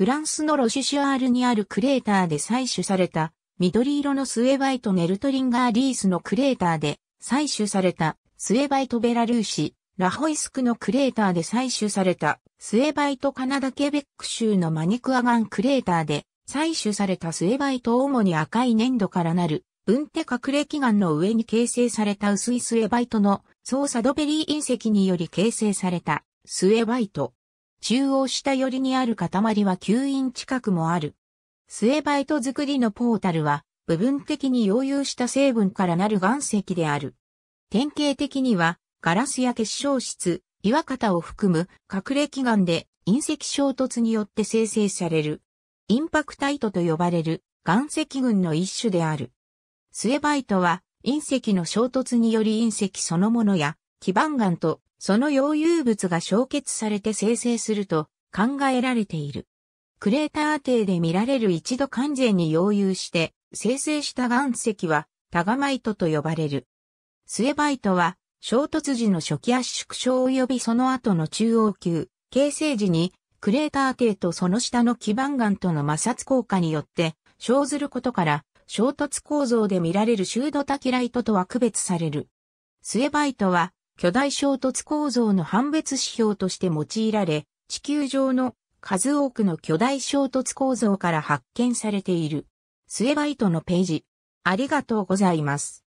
フランスのロシュシュアールにあるクレーターで採取された、緑色のスウェバイトネルトリンガーリースのクレーターで採取された、スウェバイトベラルーシ、ラホイスクのクレーターで採取された、スウェバイトカナダケベック州のマニクアガンクレーターで採取されたスウェバイト主に赤い粘土からなる、分手隠れ祈願の上に形成された薄いスウェバイトの操作ドベリー隕石により形成されたスウェバイト。中央下寄りにある塊は9インチ角もある。スエバイト作りのポータルは、部分的に溶融した成分からなる岩石である。典型的には、ガラスや結晶質、岩型を含む隠れ気岩で隕石衝突によって生成される。インパクタイトと呼ばれる岩石群の一種である。スエバイトは隕石の衝突により隕石そのものや基板岩とその溶融物が焼結されて生成すると考えられている。クレーター底で見られる一度完全に溶融して生成した岩石はタガマイトと呼ばれる。スエバイトは衝突時の初期圧縮症及びその後の中央級、形成時にクレーター底とその下の基板岩との摩擦効果によって生ずることから衝突構造で見られるシュードタキライトとは区別される。スエバイトは巨大衝突構造の判別指標として用いられ、地球上の数多くの巨大衝突構造から発見されている。スウェバイトのページ。ありがとうございます。